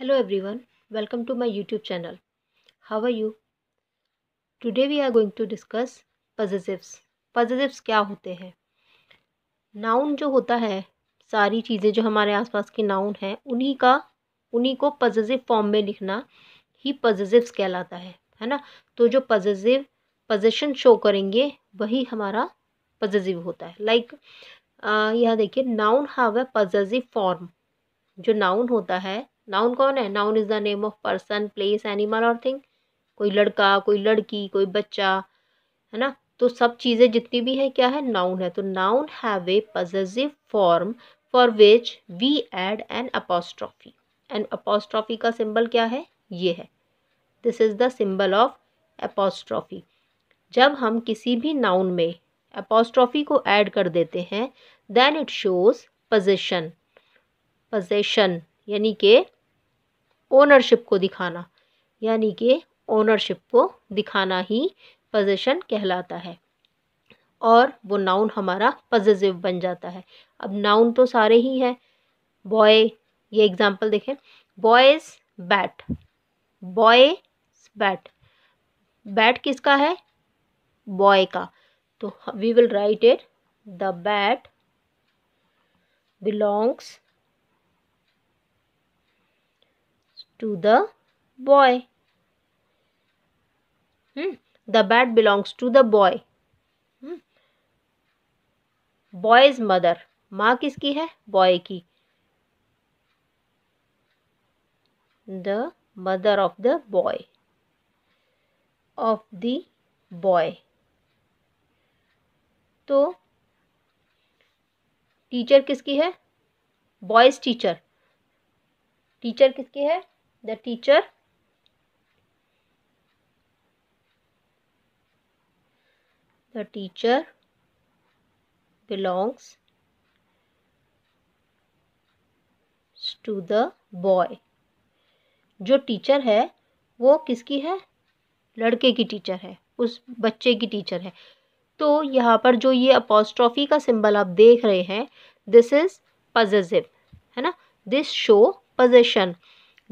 Hello everyone welcome to my YouTube channel how are you today we are going to discuss possessives. Possessives क्या होते हैं noun जो होता है सारी चीज़ें जो हमारे आसपास के नाउन हैं उन्हीं का उन्हीं को पजेसिव फॉर्म में लिखना ही पजेसिव्स कहलाता है है ना तो जो पजेसिव पजेशन शो करेंगे वही हमारा पजेसिव होता है लाइक like, यहाँ देखिए noun have a possessive form जो नाउन होता है नाउन कौन है noun is the name of person place animal और थिंग कोई लड़का कोई लड़की कोई बच्चा है ना तो सब चीज़ें जितनी भी हैं क्या है नाउन है तो noun have a possessive form for which we add an apostrophe an apostrophe का सिंबल क्या है ये है this is the symbol of apostrophe जब हम किसी भी नाउन में अपोस्ट्रॉफी को ऐड कर देते हैं then it shows possession possession यानी कि ओनरशिप को दिखाना यानी कि ओनरशिप को दिखाना ही पजेशन कहलाता है और वो नाउन हमारा पजेसिव बन जाता है अब नाउन तो सारे ही हैं बॉय ये एग्ज़ाम्पल देखें boy's bat boy bat bat किसका है बॉय का तो we will write it the bat belongs to the boy. Hmm? The bat belongs to the boy. Hmm? Boy's mother. maa kiski hai boy ki the mother of the boy of the boy to teacher किसकी है boys teacher teacher किसकी है the teacher the teacher belongs to the boy जो teacher है वो किसकी है लड़के की टीचर है उस बच्चे की टीचर है तो यहाँ पर जो ये अपोस्ट्रॉफी का सिंबल आप देख रहे हैं दिस इज़ पजेसिव है ना this show possession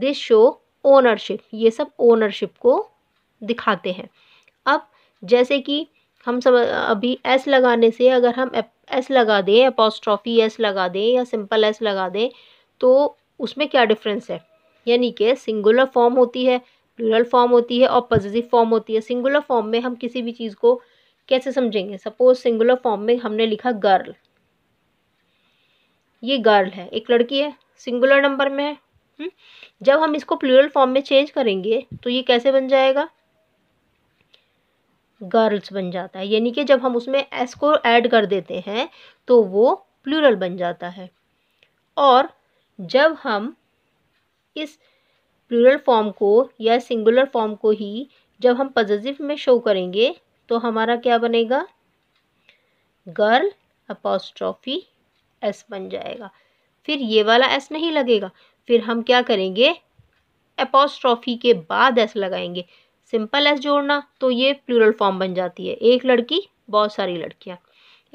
they show ownership ये सब ओनरशिप को दिखाते हैं अब जैसे कि हम सब अभी एस लगाने से अगर हम एस लगा दें अपोस्ट्रॉफी एस लगा दें या सिंपल एस लगा दें तो उसमें क्या डिफरेंस है यानी कि सिंगुलर फॉर्म होती है प्लूरल फॉर्म होती है और पॉजिटिव फॉर्म होती है सिंगुलर फॉर्म में हम किसी भी चीज़ को कैसे समझेंगे सपोज सिंगुलर फॉर्म में हमने लिखा गर्ल ये गर्ल है एक लड़की है सिंगुलर नंबर में है हम्म, जब हम इसको प्लूरल फॉर्म में चेंज करेंगे तो ये कैसे बन जाएगा गर्ल्स बन जाता है यानी कि जब हम उसमें एस को ऐड कर देते हैं तो वो प्लूरल बन जाता है और जब हम इस प्लूरल फॉर्म को या सिंगुलर फॉर्म को ही जब हम पॉजिटिव में शो करेंगे तो हमारा क्या बनेगा गर्ल अपॉस्ट्रॉफी एस बन जाएगा फिर ये वाला एस नहीं लगेगा फिर हम क्या करेंगे एपोस्ट्रॉफी के बाद एस लगाएंगे सिंपल एस जोड़ना तो ये प्लूरल फॉर्म बन जाती है एक लड़की बहुत सारी लड़कियाँ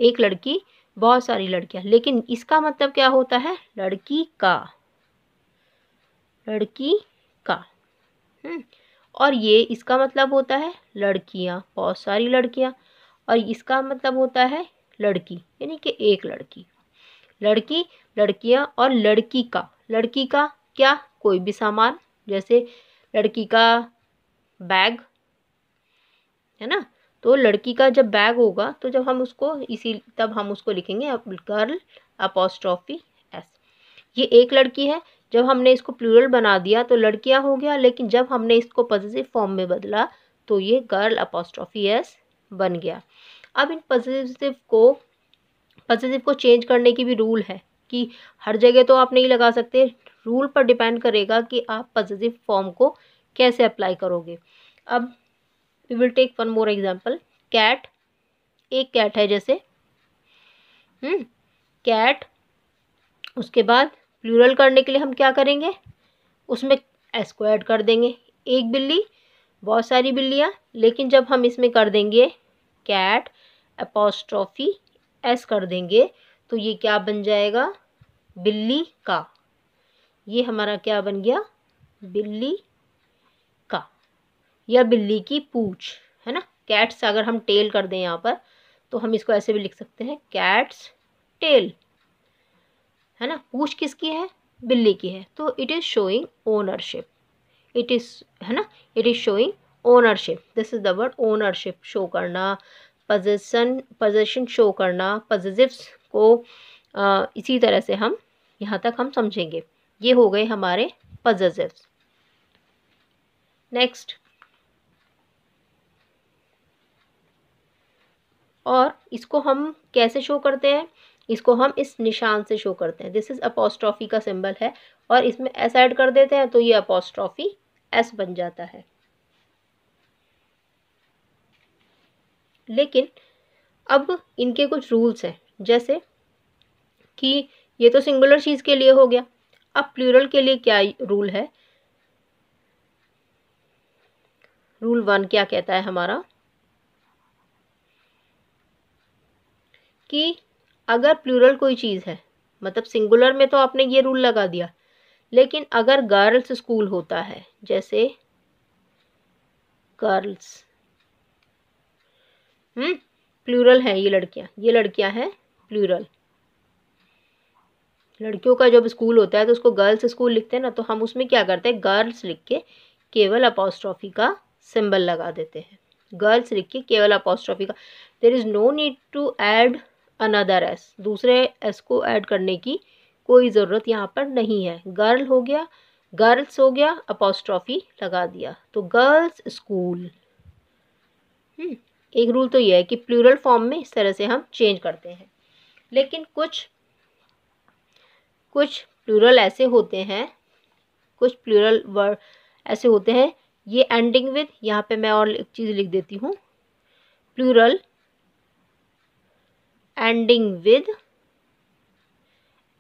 एक लड़की बहुत सारी लड़कियाँ लेकिन इसका मतलब क्या होता है लड़की का लड़की का हम्म। और ये इसका मतलब होता है लड़कियाँ बहुत सारी लड़कियाँ और इसका मतलब होता है लड़की यानी कि एक लड़की लड़की लड़कियाँ और लड़की का लड़की का क्या कोई भी सामान जैसे लड़की का बैग है ना तो लड़की का जब बैग होगा तो जब हम उसको इसी तब हम उसको लिखेंगे गर्ल अपोस्ट्रॉफी एस ये एक लड़की है जब हमने इसको प्लूरल बना दिया तो लड़कियां हो गया लेकिन जब हमने इसको पॉजिटिव फॉर्म में बदला तो ये गर्ल अपोस्ट्रॉफी एस बन गया अब इन पॉजिटिव को पॉजिटिव को चेंज करने की भी रूल है कि हर जगह तो आप नहीं लगा सकते रूल पर डिपेंड करेगा कि आप पॉजिटिव फॉर्म को कैसे अप्लाई करोगे अब we will take one more example cat एक कैट है जैसे कैट हम्म, उसके बाद प्लूरल करने के लिए हम क्या करेंगे उसमें एस को ऐड कर देंगे एक बिल्ली बहुत सारी बिल्लियाँ लेकिन जब हम इसमें कर देंगे कैट अपोस्ट्रॉफी एस कर देंगे तो ये क्या बन जाएगा बिल्ली का ये हमारा क्या बन गया बिल्ली का या बिल्ली की पूछ है ना कैट्स अगर हम टेल कर दें यहाँ पर तो हम इसको ऐसे भी लिख सकते हैं कैट्स टेल है ना पूछ किसकी है बिल्ली की है तो it is showing ownership it is है ना it is showing ownership this is the word ownership show करना पजेसन पजेशन शो करना पजेजिव्स को आ, इसी तरह से हम यहाँ तक हम समझेंगे ये हो गए हमारे पजेसिव नेक्स्ट और इसको हम कैसे शो करते हैं इसको हम इस निशान से शो करते हैं दिस इज़ अपोस्ट्रॉफी का सिंबल है और इसमें एस ऐड कर देते हैं तो ये अपोस्ट्रॉफी एस बन जाता है लेकिन अब इनके कुछ रूल्स हैं जैसे कि ये तो सिंगुलर चीज़ के लिए हो गया अब प्लूरल के लिए क्या रूल है रूल वन क्या कहता है हमारा कि अगर प्लूरल कोई चीज़ है मतलब सिंगुलर में तो आपने ये रूल लगा दिया लेकिन अगर गर्ल्स स्कूल होता है जैसे गर्ल्स हम्म प्लूरल है ये लड़कियां ये लड़कियां हैं प्लूरल लड़कियों का जब स्कूल होता है तो उसको गर्ल्स स्कूल लिखते हैं ना तो हम उसमें क्या करते हैं गर्ल्स लिख के केवल अपोस्ट्रॉफी का सिंबल लगा देते हैं गर्ल्स लिख के केवल अपोस्ट्रॉफी का there is no need to add another S दूसरे एस को ऐड करने की कोई ज़रूरत यहाँ पर नहीं है गर्ल हो गया गर्ल्स हो गया अपोस्ट्रॉफी लगा दिया तो गर्ल्स स्कूल हम्म, एक रूल तो यह है कि प्लूरल फॉर्म में इस तरह से हम चेंज करते हैं लेकिन कुछ कुछ प्लूरल ऐसे होते हैं कुछ प्लूरल वर्ड ऐसे होते हैं ये एंडिंग विद यहाँ पे मैं और चीज़ लिख देती हूँ प्लूरल एंडिंग विद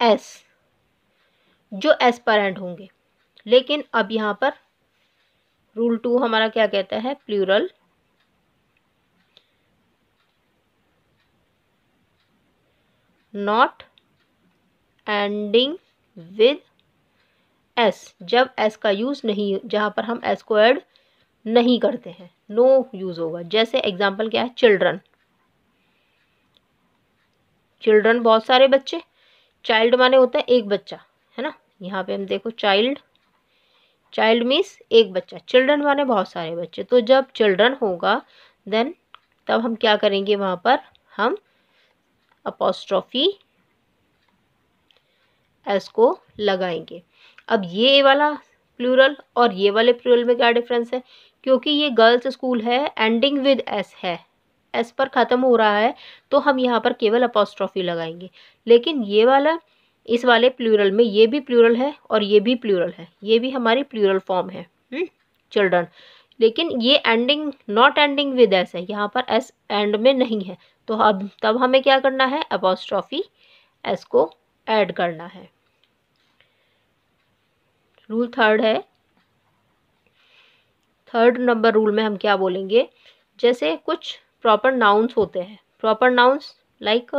एस जो एस पर एंड होंगे लेकिन अब यहाँ पर रूल टू हमारा क्या कहता है plural not ending with S जब एस का यूज़ नहीं जहाँ पर हम एस को ऐड नहीं करते हैं नो no यूज़ होगा जैसे एग्जाम्पल क्या है चिल्ड्रन चिल्ड्रन बहुत सारे बच्चे चाइल्ड माने होता है एक बच्चा है ना यहाँ पे हम देखो चाइल्ड चाइल्ड मीन्स एक बच्चा चिल्ड्रन माने बहुत सारे बच्चे तो जब चिल्ड्रन होगा देन तब हम क्या करेंगे वहाँ पर हम अपोस्ट्रॉफी एस को लगाएंगे अब ये वाला प्लूरल और ये वाले प्लूरल में क्या डिफरेंस है क्योंकि ये गर्ल्स स्कूल है एंडिंग विद एस है एस पर ख़त्म हो रहा है तो हम यहाँ पर केवल अपोस्ट्रॉफी लगाएंगे लेकिन ये वाला इस वाले प्लूरल में ये भी प्लूरल है और ये भी प्लूरल है ये भी हमारी प्लूरल फॉर्म है चिल्ड्रन हम्म, लेकिन ये ending not ending with S है यहाँ पर एस एंड में नहीं है तो अब तब हमें क्या करना है अपोस्ट्रॉफी एस को ऐड करना है रूल थर्ड है थर्ड नंबर रूल में हम क्या बोलेंगे जैसे कुछ प्रॉपर नाउन्स होते हैं proper nouns like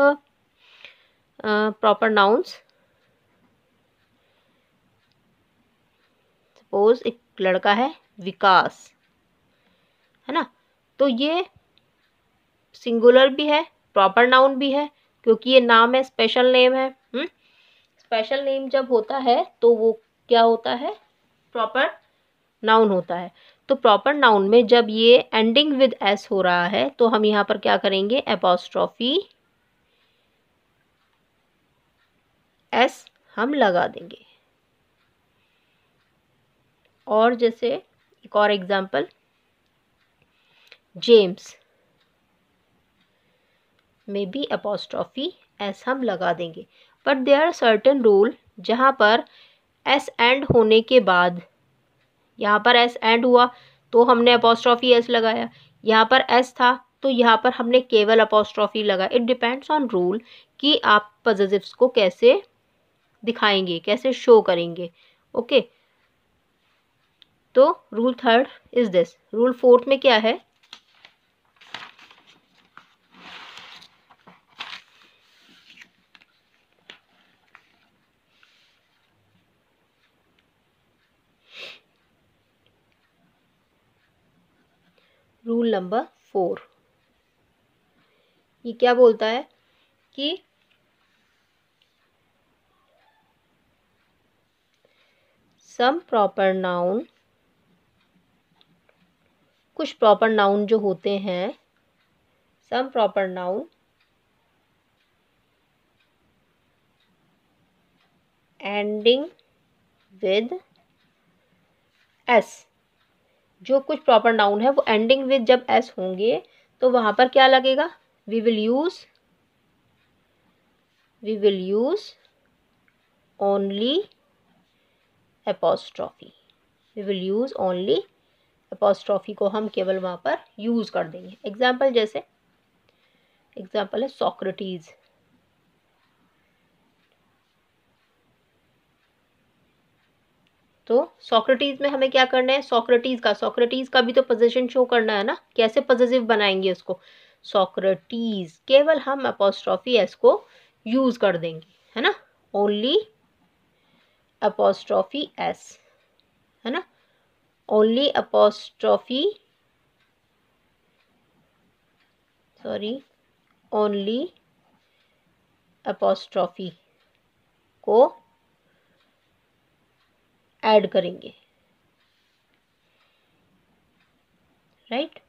proper nouns suppose एक लड़का है विकास है ना तो ये सिंगुलर भी है प्रॉपर नाउन भी है क्योंकि ये नाम है स्पेशल नेम है स्पेशल नेम हम्म। जब होता है तो वो क्या होता है प्रॉपर नाउन होता है तो प्रॉपर नाउन में जब ये एंडिंग विद एस हो रहा है तो हम यहाँ पर क्या करेंगे एपोस्ट्रॉफी एस हम लगा देंगे और जैसे एक और एग्जांपल जेम्स में भी अपोस्ट्रॉफी एस हम लगा देंगे but they are certain rule जहाँ पर एस एंड होने के बाद यहाँ पर एस एंड हुआ तो हमने अपोस्ट्रॉफी एस लगाया यहाँ पर एस था तो यहाँ पर हमने केवल अपोस्ट्रॉफी लगा इट डिपेंड्स ऑन रूल कि आप पजेटिव्स को कैसे दिखाएंगे कैसे शो करेंगे ओके okay? तो rule third is this rule fourth में क्या है रूल नंबर फोर ये क्या बोलता है कि सम प्रॉपर नाउन कुछ प्रॉपर नाउन जो होते हैं some proper noun ending with S जो कुछ प्रॉपर नाउन है वो एंडिंग विद जब एस होंगे तो वहाँ पर क्या लगेगा we will use we will use only apostrophe we will use only apostrophe को हम केवल वहाँ पर यूज़ कर देंगे एग्जाम्पल जैसे एग्जाम्पल है सॉक्रेटीज़ तो सॉक्रेटीज में हमें क्या करना है सॉक्रेटीज का सॉक्रेटीज का भी तो पोजिशन शो करना है ना कैसे पॉजिटिव बनाएंगे उसको सॉक्रेटीज केवल हम अपोस्ट्रॉफी एस को यूज़ कर देंगे है ना ओनली अपोस्ट्रॉफी एस है ना only apostrophe sorry only apostrophe को ऐड करेंगे राइट right?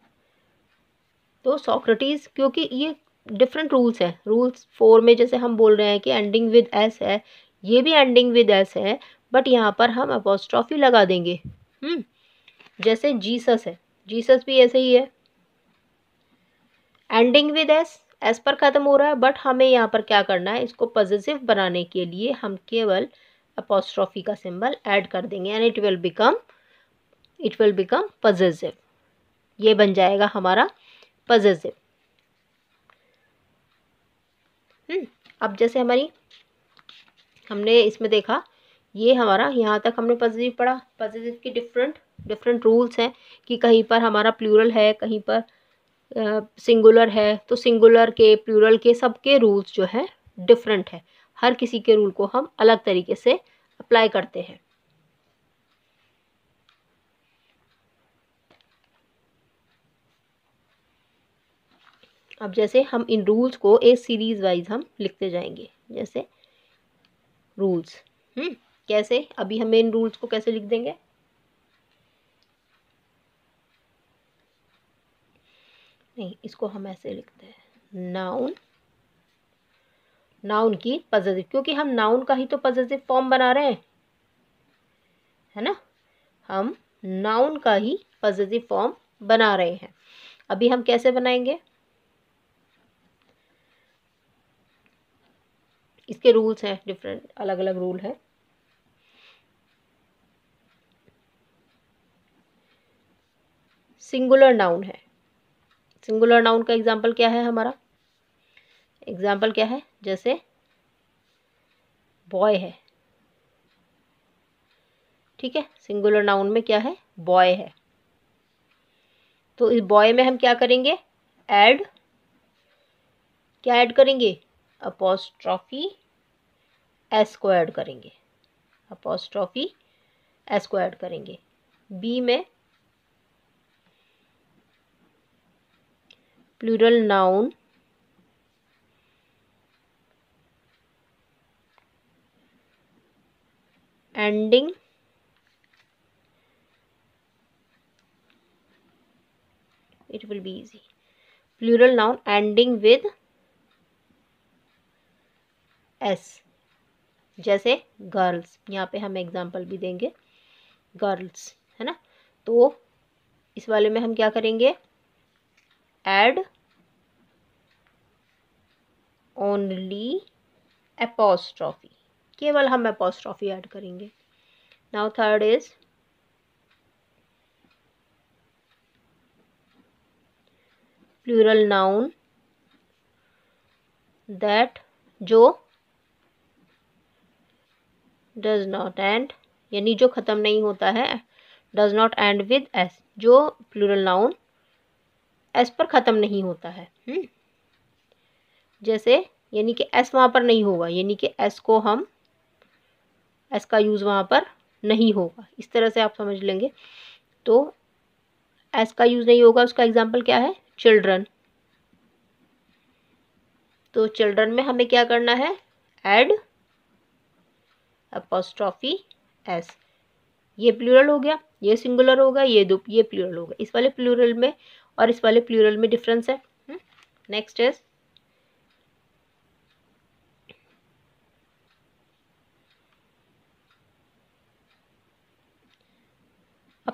तो सॉक्रेटिस क्योंकि ये डिफरेंट रूल्स हैं रूल्स फोर में जैसे हम बोल रहे हैं कि एंडिंग विद एस है ये भी एंडिंग विद एस है बट यहाँ पर हम अपोस्ट्रॉफी लगा देंगे हम्म जैसे जीसस है जीसस भी ऐसे ही है एंडिंग विद एस एस पर ख़त्म हो रहा है बट हमें यहाँ पर क्या करना है इसको पॉजिटिव बनाने के लिए हम केवल अपॉस्ट्रॉफी का सिंबल ऐड कर देंगे and it will become it will become possessive ये बन जाएगा हमारा पजेसिव हम्म, अब जैसे हमारी हमने इसमें देखा ये हमारा यहाँ तक हमने पजेसिव पढ़ा पजेसिव के डिफरेंट डिफरेंट रूल्स हैं कि कहीं पर हमारा प्लूरल है कहीं पर सिंगुलर है तो सिंगुलर के प्लूरल के सबके रूल्स जो है डिफरेंट है हर किसी के रूल को हम अलग तरीके से अप्लाई करते हैं अब जैसे हम इन रूल्स को एक सीरीज वाइज हम लिखते जाएंगे जैसे रूल्स हम्म कैसे अभी हम इन रूल्स को कैसे लिख देंगे नहीं इसको हम ऐसे लिखते हैं नाउन नाउन की पॉजिटिव क्योंकि हम नाउन का ही तो पॉजिटिव फॉर्म बना रहे हैं है ना हम नाउन का ही पॉजिटिव फॉर्म बना रहे हैं अभी हम कैसे बनाएंगे इसके रूल्स हैं डिफरेंट अलग अलग रूल है सिंगुलर नाउन है सिंगुलर नाउन का एग्जाम्पल क्या है हमारा एग्ज़ाम्पल क्या है जैसे बॉय है ठीक है सिंगुलर नाउन में क्या है बॉय है तो इस बॉय में हम क्या करेंगे ऐड क्या ऐड करेंगे अपोस्ट्रॉफी एस को ऐड करेंगे अपोस्ट्रॉफी एस को ऐड करेंगे बी में plural noun ending it will be easy plural noun ending with s जैसे गर्ल्स यहाँ पे हम एग्जाम्पल भी देंगे गर्ल्स है ना तो इस वाले में हम क्या करेंगे एड ओनली एपोस्ट्रॉफी केवल हम अपोस्ट्रॉफी ऐड करेंगे now third is plural noun that जो डज नॉट एंड यानी जो ख़त्म नहीं होता है does not end with S जो प्लूरल नाउन एस पर ख़त्म नहीं होता है हुँ? हम्म। जैसे यानी कि एस वहाँ पर नहीं होगा यानी कि एस को हम एस का यूज़ वहाँ पर नहीं होगा इस तरह से आप समझ लेंगे तो एस का यूज़ नहीं होगा उसका एग्जाम्पल क्या है चिल्ड्रन तो चिल्ड्रन में हमें क्या करना है एड अपोस्ट्रॉफी एस ये प्लूरल हो गया ये सिंगुलर होगा ये दो ये प्लूरल होगा इस वाले प्लूरल में और इस वाले प्लूरल में डिफरेंस है next hmm, is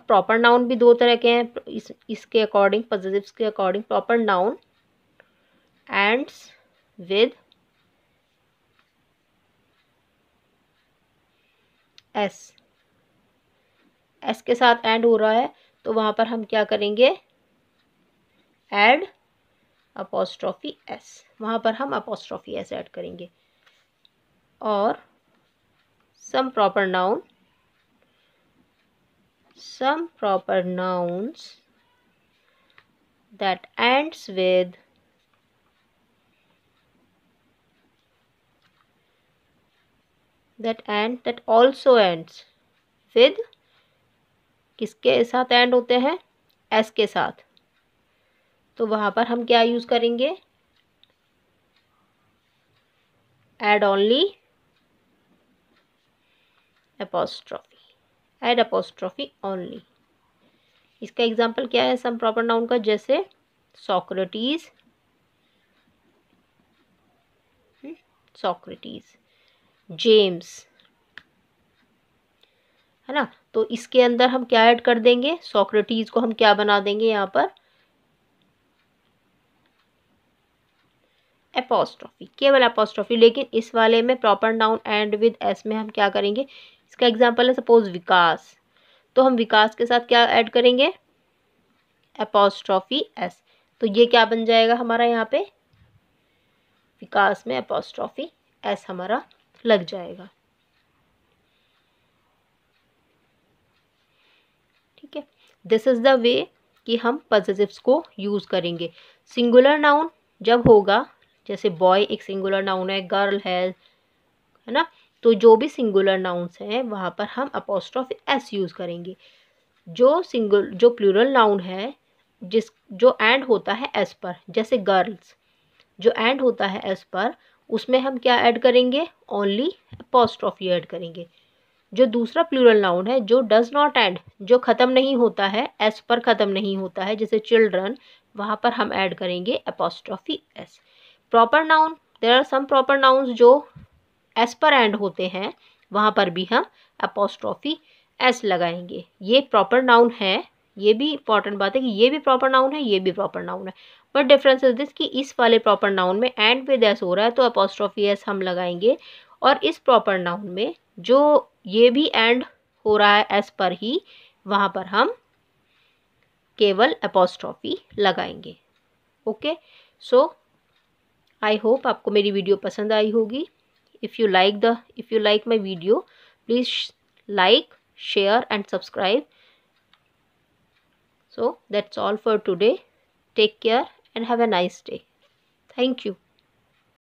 proper noun भी दो तरह के हैं इस इसके अकॉर्डिंग पॉजिटिव्स के according proper noun ends with S S के साथ एंड हो रहा है तो वहां पर हम क्या करेंगे एड अपोस्ट्रॉफी एस वहां पर हम अपोस्ट्रॉफी एस ऐड करेंगे और some proper noun some proper nouns that ends with that end that also ends with किसके साथ end होते हैं s के साथ तो वहाँ पर हम क्या use करेंगे add only apostrophe add apostrophe only इसका एग्जाम्पल क्या है सम प्रॉपर नाउन का जैसे सॉक्रेटीज सॉक्रेटीज जेम्स है ना तो इसके अंदर हम क्या ऐड कर देंगे सॉक्रेटीज को हम क्या बना देंगे यहाँ पर अपोस्ट्रॉफी केवल अपोस्ट्रॉफी लेकिन इस वाले में proper noun end with S में हम क्या करेंगे इसका एग्जाम्पल है सपोज विकास तो हम विकास के साथ क्या ऐड करेंगे अपोस्ट्रॉफी एस तो ये क्या बन जाएगा हमारा यहाँ पे विकास में अपोस्ट्रॉफी एस हमारा लग जाएगा ठीक है दिस इज़ द वे कि हम पॉजिटिव्स को यूज़ करेंगे सिंगुलर नाउन जब होगा जैसे बॉय एक सिंगुलर नाउन है गर्ल है है ना तो जो भी सिंगुलर नाउन्स हैं वहाँ पर हम अपोस्ट्रॉफ एस यूज़ करेंगे जो सिंगल जो प्लूरल नाउन है जिस जो एंड होता है एस पर जैसे गर्ल्स जो एंड होता है एस पर उसमें हम क्या ऐड करेंगे ओनली अपोस्ट्रॉफ ऐड करेंगे जो दूसरा प्लूरल नाउन है जो डज नॉट एंड जो ख़त्म नहीं होता है एस पर ख़त्म नहीं होता है जैसे चिल्ड्रन वहाँ पर हम ऐड करेंगे apostrophe S proper noun there are some proper nouns जो पर एंड होते हैं वहाँ पर भी हम अपोस्ट्रॉफी एस लगाएंगे ये प्रॉपर नाउन है ये भी इंपॉर्टेंट बात है कि ये भी प्रॉपर नाउन है ये भी प्रॉपर नाउन है बट डिफरेंस इज दिस कि इस वाले प्रॉपर नाउन में एंड विद एस हो रहा है तो अपोस्ट्रॉफी एस हम लगाएंगे और इस प्रॉपर नाउन में जो ये भी एंड हो रहा है एस पर ही वहाँ पर हम केवल अपोस्ट्रॉफी लगाएंगे ओके सो आई होप आपको मेरी वीडियो पसंद आई होगी if you like the if you like my video please like share and subscribe so that's all for today take care and have a nice day thank you